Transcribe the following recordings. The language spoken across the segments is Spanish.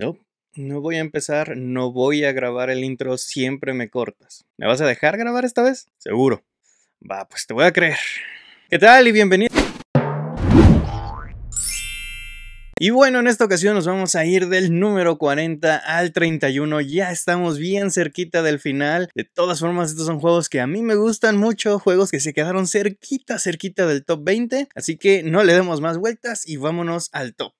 No, no voy a empezar, no voy a grabar el intro, siempre me cortas. ¿Me vas a dejar grabar esta vez? Seguro. Va, pues te voy a creer. ¿Qué tal y bienvenido? Y bueno, en esta ocasión nos vamos a ir del número 40 al 31. Ya estamos bien cerquita del final. De todas formas, estos son juegos que a mí me gustan mucho, juegos que se quedaron cerquita, cerquita del top 20. Así que no le demos más vueltas y vámonos al top.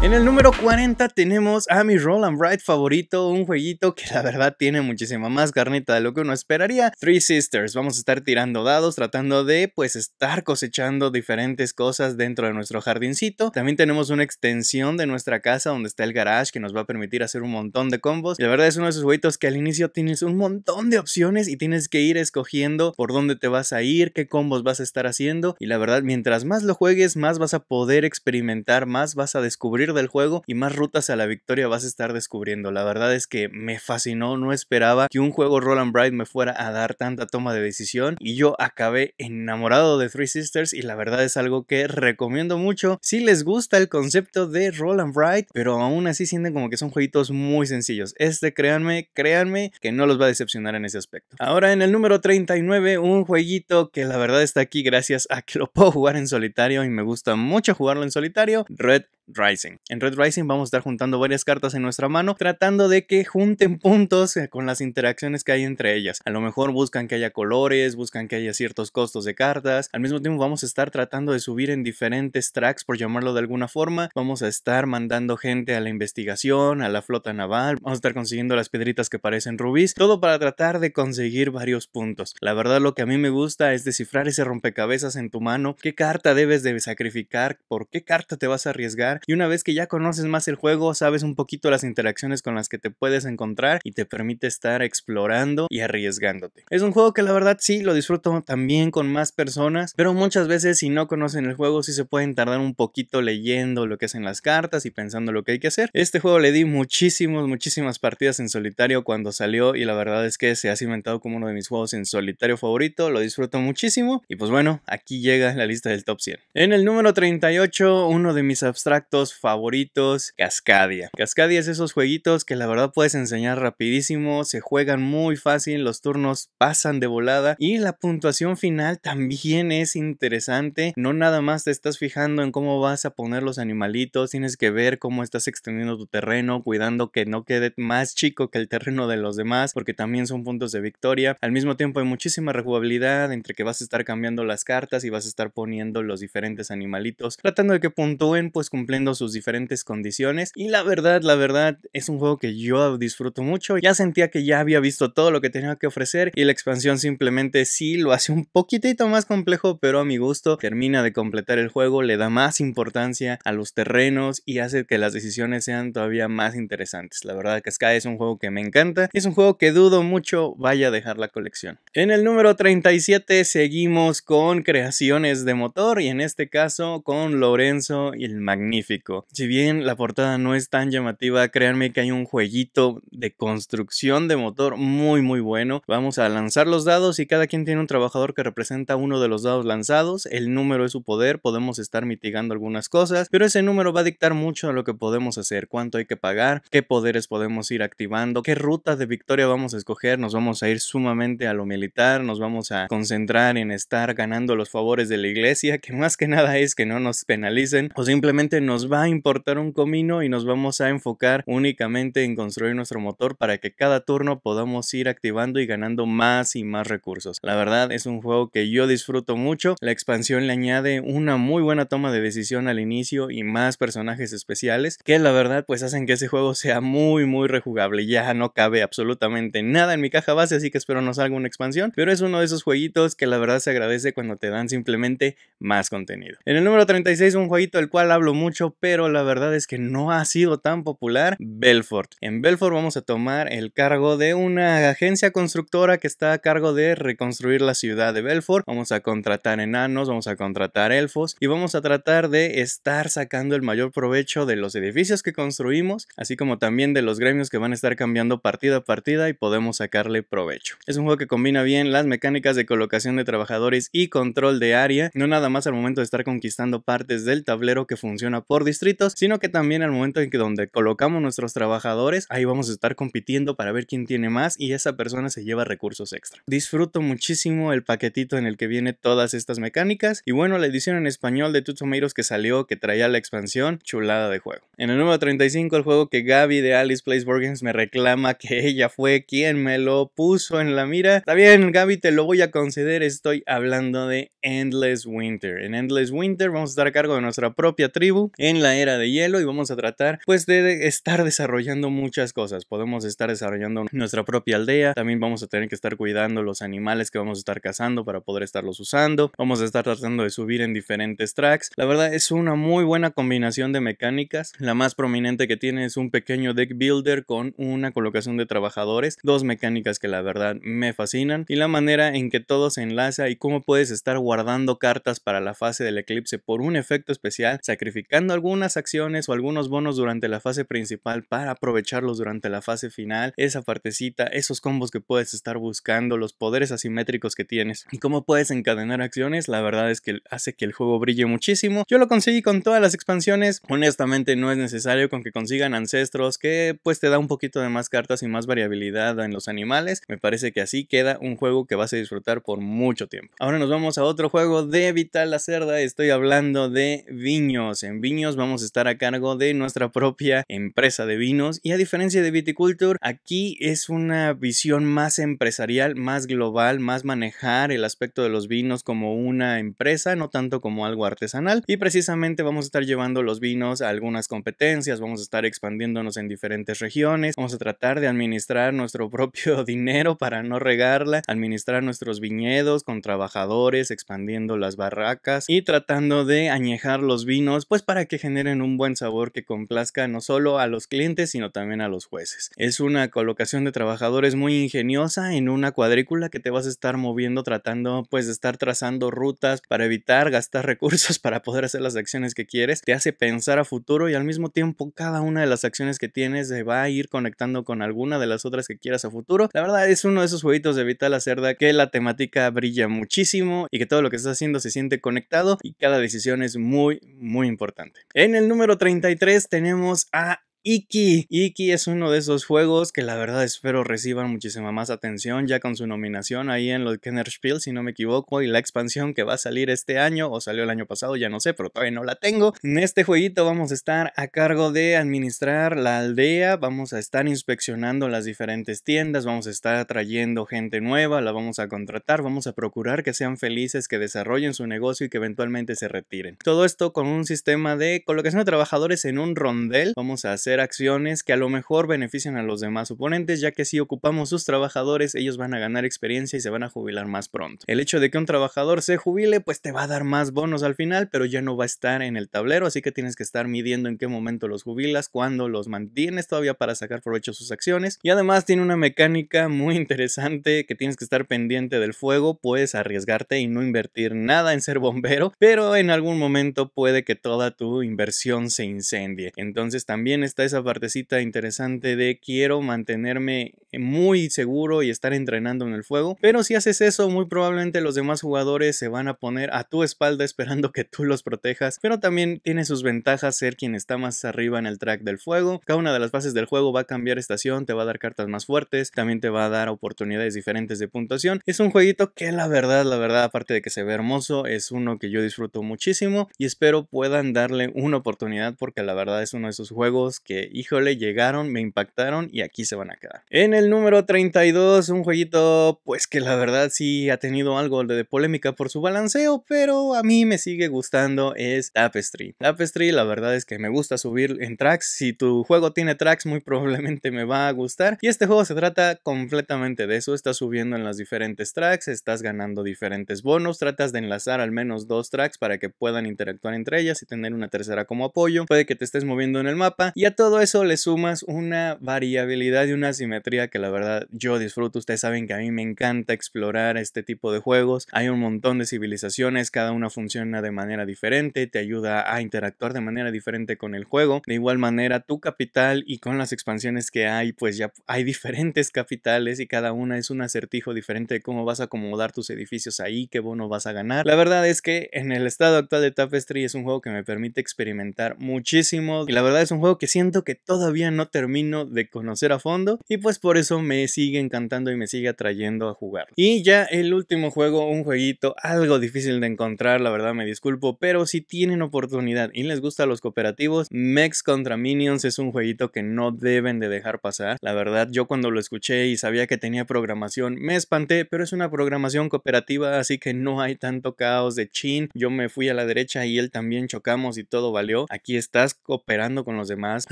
En el número 40 tenemos a mi Roll and Ride favorito, un jueguito que la verdad tiene muchísima más carnita de lo que uno esperaría. Three Sisters, vamos a estar tirando dados, tratando de pues estar cosechando diferentes cosas dentro de nuestro jardincito. También tenemos una extensión de nuestra casa donde está el garage que nos va a permitir hacer un montón de combos. Y la verdad es uno de esos jueguitos que al inicio tienes un montón de opciones y tienes que ir escogiendo por dónde te vas a ir, qué combos vas a estar haciendo. Y la verdad, mientras más lo juegues, más vas a poder experimentar, más vas a descubrir del juego y más rutas a la victoria vas a estar descubriendo. La verdad es que me fascinó, no esperaba que un juego Roll and Bright me fuera a dar tanta toma de decisión y yo acabé enamorado de Three Sisters y la verdad es algo que recomiendo mucho si les gusta el concepto de Roll and Bright, pero aún así sienten como que son jueguitos muy sencillos. Este, créanme, créanme que no los va a decepcionar en ese aspecto. Ahora en el número 39, un jueguito que la verdad está aquí gracias a que lo puedo jugar en solitario y me gusta mucho jugarlo en solitario, Red Rising. En Red Rising vamos a estar juntando varias cartas en nuestra mano, tratando de que junten puntos con las interacciones que hay entre ellas. A lo mejor buscan que haya colores, buscan que haya ciertos costos de cartas. Al mismo tiempo vamos a estar tratando de subir en diferentes tracks, por llamarlo de alguna forma. Vamos a estar mandando gente a la investigación, a la flota naval. Vamos a estar consiguiendo las piedritas que parecen rubíes. Todo para tratar de conseguir varios puntos. La verdad lo que a mí me gusta es descifrar ese rompecabezas en tu mano. ¿Qué carta debes de sacrificar? ¿Por qué carta te vas a arriesgar? y una vez que ya conoces más el juego, sabes un poquito las interacciones con las que te puedes encontrar y te permite estar explorando y arriesgándote. Es un juego que la verdad sí lo disfruto también con más personas, pero muchas veces si no conocen el juego sí se pueden tardar un poquito leyendo lo que hacen las cartas y pensando lo que hay que hacer. Este juego le di muchísimos, muchísimas partidas en solitario cuando salió y la verdad es que se ha cimentado como uno de mis juegos en solitario favorito, lo disfruto muchísimo y pues bueno, aquí llega la lista del top 100. En el número 38, uno de mis abstractos favoritos, Cascadia. Cascadia es esos jueguitos que la verdad puedes enseñar rapidísimo, se juegan muy fácil, los turnos pasan de volada y la puntuación final también es interesante. No nada más te estás fijando en cómo vas a poner los animalitos, tienes que ver cómo estás extendiendo tu terreno, cuidando que no quede más chico que el terreno de los demás, porque también son puntos de victoria. Al mismo tiempo hay muchísima rejugabilidad entre que vas a estar cambiando las cartas y vas a estar poniendo los diferentes animalitos, tratando de que puntúen pues cumplen sus diferentes condiciones. Y la verdad, la verdad, es un juego que yo disfruto mucho. Ya sentía que ya había visto todo lo que tenía que ofrecer y la expansión simplemente sí lo hace un poquitito más complejo, pero a mi gusto termina de completar el juego, le da más importancia a los terrenos y hace que las decisiones sean todavía más interesantes. La verdad que Sky es un juego que me encanta es un juego que dudo mucho vaya a dejar la colección. En el número 37 seguimos con creaciones de motor y en este caso con Lorenzo y el Magnífico. Si bien la portada no es tan llamativa, créanme que hay un jueguito de construcción de motor muy muy bueno. Vamos a lanzar los dados y cada quien tiene un trabajador que representa uno de los dados lanzados. El número es su poder, podemos estar mitigando algunas cosas, pero ese número va a dictar mucho a lo que podemos hacer, cuánto hay que pagar, qué poderes podemos ir activando, qué ruta de victoria vamos a escoger, nos vamos a ir sumamente a lo militar, nos vamos a concentrar en estar ganando los favores de la iglesia, que más que nada es que no nos penalicen o simplemente nos va a importar un comino y nos vamos a enfocar únicamente en construir nuestro motor para que cada turno podamos ir activando y ganando más y más recursos. La verdad es un juego que yo disfruto mucho, la expansión le añade una muy buena toma de decisión al inicio y más personajes especiales que la verdad pues hacen que ese juego sea muy muy rejugable, ya no cabe absolutamente nada en mi caja base así que espero no salga una expansión, pero es uno de esos jueguitos que la verdad se agradece cuando te dan simplemente más contenido. En el número 36 un jueguito del cual hablo mucho pero la verdad es que no ha sido tan popular Belfort. En Belfort vamos a tomar el cargo de una agencia constructora que está a cargo de reconstruir la ciudad de Belfort. Vamos a contratar enanos, vamos a contratar elfos y vamos a tratar de estar sacando el mayor provecho de los edificios que construimos, así como también de los gremios que van a estar cambiando partida a partida y podemos sacarle provecho. Es un juego que combina bien las mecánicas de colocación de trabajadores y control de área, no nada más al momento de estar conquistando partes del tablero que funciona por distritos, sino que también al momento en que donde colocamos nuestros trabajadores, ahí vamos a estar compitiendo para ver quién tiene más y esa persona se lleva recursos extra. Disfruto muchísimo el paquetito en el que viene todas estas mecánicas y bueno, la edición en español de Tutsomiros que salió, que traía la expansión, chulada de juego. En el número 35, el juego que Gaby de Alice Plays Board me reclama que ella fue quien me lo puso en la mira. Está bien, Gaby, te lo voy a conceder, estoy hablando de Endless Winter. En Endless Winter vamos a estar a cargo de nuestra propia tribu, en la era de hielo y vamos a tratar pues de estar desarrollando muchas cosas. Podemos estar desarrollando nuestra propia aldea, también vamos a tener que estar cuidando los animales que vamos a estar cazando para poder estarlos usando, vamos a estar tratando de subir en diferentes tracks. La verdad es una muy buena combinación de mecánicas. La más prominente que tiene es un pequeño deck builder con una colocación de trabajadores, dos mecánicas que la verdad me fascinan y la manera en que todo se enlaza y cómo puedes estar guardando cartas para la fase del eclipse por un efecto especial, sacrificando algunas acciones o algunos bonos durante la fase principal para aprovecharlos durante la fase final, esa partecita, esos combos que puedes estar buscando, los poderes asimétricos que tienes y cómo puedes encadenar acciones, la verdad es que hace que el juego brille muchísimo. Yo lo conseguí con todas las expansiones, honestamente no es necesario con que consigan ancestros que pues te da un poquito de más cartas y más variabilidad en los animales, me parece que así queda un juego que vas a disfrutar por mucho tiempo. Ahora nos vamos a otro juego de Vital la Cerda, estoy hablando de viños, en viños vamos a estar a cargo de nuestra propia empresa de vinos y a diferencia de Viticulture, aquí es una visión más empresarial, más global, más manejar el aspecto de los vinos como una empresa, no tanto como algo artesanal y precisamente vamos a estar llevando los vinos a algunas competencias, vamos a estar expandiéndonos en diferentes regiones, vamos a tratar de administrar nuestro propio dinero para no regarla, administrar nuestros viñedos con trabajadores, expandiendo las barracas y tratando de añejar los vinos, pues para que generen un buen sabor que complazca no solo a los clientes, sino también a los jueces. Es una colocación de trabajadores muy ingeniosa en una cuadrícula que te vas a estar moviendo tratando pues de estar trazando rutas para evitar gastar recursos para poder hacer las acciones que quieres. Te hace pensar a futuro y al mismo tiempo cada una de las acciones que tienes se va a ir conectando con alguna de las otras que quieras a futuro. La verdad es uno de esos jueguitos de Vital Acerda que la temática brilla muchísimo y que todo lo que estás haciendo se siente conectado y cada decisión es muy muy importante. En el número 33 tenemos a Iki. Iki es uno de esos juegos que la verdad espero reciban muchísima más atención ya con su nominación ahí en los Kenner Spiel, si no me equivoco, y la expansión que va a salir este año o salió el año pasado, ya no sé, pero todavía no la tengo. En este jueguito vamos a estar a cargo de administrar la aldea, vamos a estar inspeccionando las diferentes tiendas, vamos a estar atrayendo gente nueva, la vamos a contratar, vamos a procurar que sean felices, que desarrollen su negocio y que eventualmente se retiren. Todo esto con un sistema de colocación de trabajadores en un rondel, vamos a hacer acciones que a lo mejor benefician a los demás oponentes, ya que si ocupamos sus trabajadores, ellos van a ganar experiencia y se van a jubilar más pronto. El hecho de que un trabajador se jubile, pues te va a dar más bonos al final, pero ya no va a estar en el tablero, así que tienes que estar midiendo en qué momento los jubilas, cuándo los mantienes todavía para sacar provecho a sus acciones. Y además tiene una mecánica muy interesante que tienes que estar pendiente del fuego, puedes arriesgarte y no invertir nada en ser bombero, pero en algún momento puede que toda tu inversión se incendie. Entonces también es esa partecita interesante de quiero mantenerme muy seguro y estar entrenando en el fuego. Pero si haces eso, muy probablemente los demás jugadores se van a poner a tu espalda esperando que tú los protejas. Pero también tiene sus ventajas ser quien está más arriba en el track del fuego. Cada una de las fases del juego va a cambiar estación, te va a dar cartas más fuertes, también te va a dar oportunidades diferentes de puntuación. Es un jueguito que la verdad, la verdad, aparte de que se ve hermoso, es uno que yo disfruto muchísimo y espero puedan darle una oportunidad porque la verdad es uno de esos juegos que, híjole, llegaron, me impactaron y aquí se van a quedar. En el número 32, un jueguito, pues que la verdad sí ha tenido algo de polémica por su balanceo, pero a mí me sigue gustando, es Tapestry. Tapestry, la verdad es que me gusta subir en tracks. Si tu juego tiene tracks, muy probablemente me va a gustar. Y este juego se trata completamente de eso. Estás subiendo en las diferentes tracks, estás ganando diferentes bonos, tratas de enlazar al menos dos tracks para que puedan interactuar entre ellas y tener una tercera como apoyo. Puede que te estés moviendo en el mapa y a todo eso le sumas una variabilidad y una simetría que la verdad yo disfruto. Ustedes saben que a mí me encanta explorar este tipo de juegos. Hay un montón de civilizaciones, cada una funciona de manera diferente, te ayuda a interactuar de manera diferente con el juego. De igual manera, tu capital y con las expansiones que hay, pues ya hay diferentes capitales y cada una es un acertijo diferente de cómo vas a acomodar tus edificios ahí, qué bono vas a ganar. La verdad es que en el estado actual de Tapestry es un juego que me permite experimentar muchísimo y la verdad es un juego que siento que todavía no termino de conocer a fondo y pues por eso me sigue encantando y me sigue atrayendo a jugar. Y ya el último juego, un jueguito algo difícil de encontrar, la verdad me disculpo, pero si tienen oportunidad y les gusta los cooperativos, Mex contra Minions es un jueguito que no deben de dejar pasar. La verdad, yo cuando lo escuché y sabía que tenía programación, me espanté, pero es una programación cooperativa, así que no hay tanto caos de chin. Yo me fui a la derecha y él también chocamos y todo valió. Aquí estás cooperando con los demás,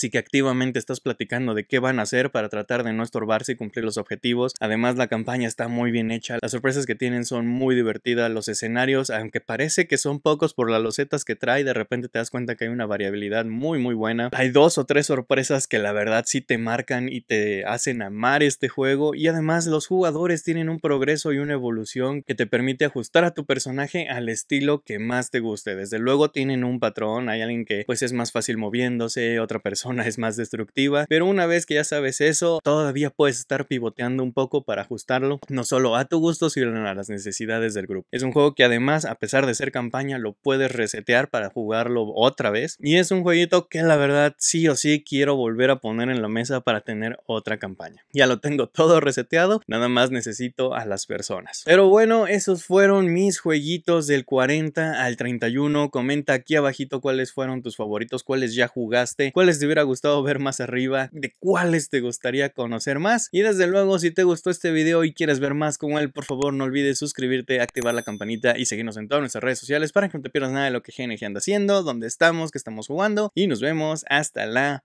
así que activamente estás platicando de qué van a hacer para tratar de no estorbarse y cumplir los objetivos. Además, la campaña está muy bien hecha, las sorpresas que tienen son muy divertidas, los escenarios, aunque parece que son pocos por las losetas que trae, de repente te das cuenta que hay una variabilidad muy muy buena. Hay dos o tres sorpresas que la verdad sí te marcan y te hacen amar este juego y además los jugadores tienen un progreso y una evolución que te permite ajustar a tu personaje al estilo que más te guste. Desde luego tienen un patrón, hay alguien que pues es más fácil moviéndose, otra persona es más destructiva, pero una vez que ya sabes eso, todavía puedes estar pivoteando un poco para ajustarlo, no solo a tu gusto, sino a las necesidades del grupo. Es un juego que además, a pesar de ser campaña, lo puedes resetear para jugarlo otra vez, y es un jueguito que la verdad sí o sí quiero volver a poner en la mesa para tener otra campaña. Ya lo tengo todo reseteado, nada más necesito a las personas. Pero bueno, esos fueron mis jueguitos del 40 al 31. Comenta aquí abajito cuáles fueron tus favoritos, cuáles ya jugaste, cuáles te gustado ver más arriba, de cuáles te gustaría conocer más. Y desde luego, si te gustó este video y quieres ver más con él, por favor no olvides suscribirte, activar la campanita y seguirnos en todas nuestras redes sociales para que no te pierdas nada de lo que GNG anda haciendo, dónde estamos, qué estamos jugando y nos vemos hasta la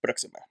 próxima.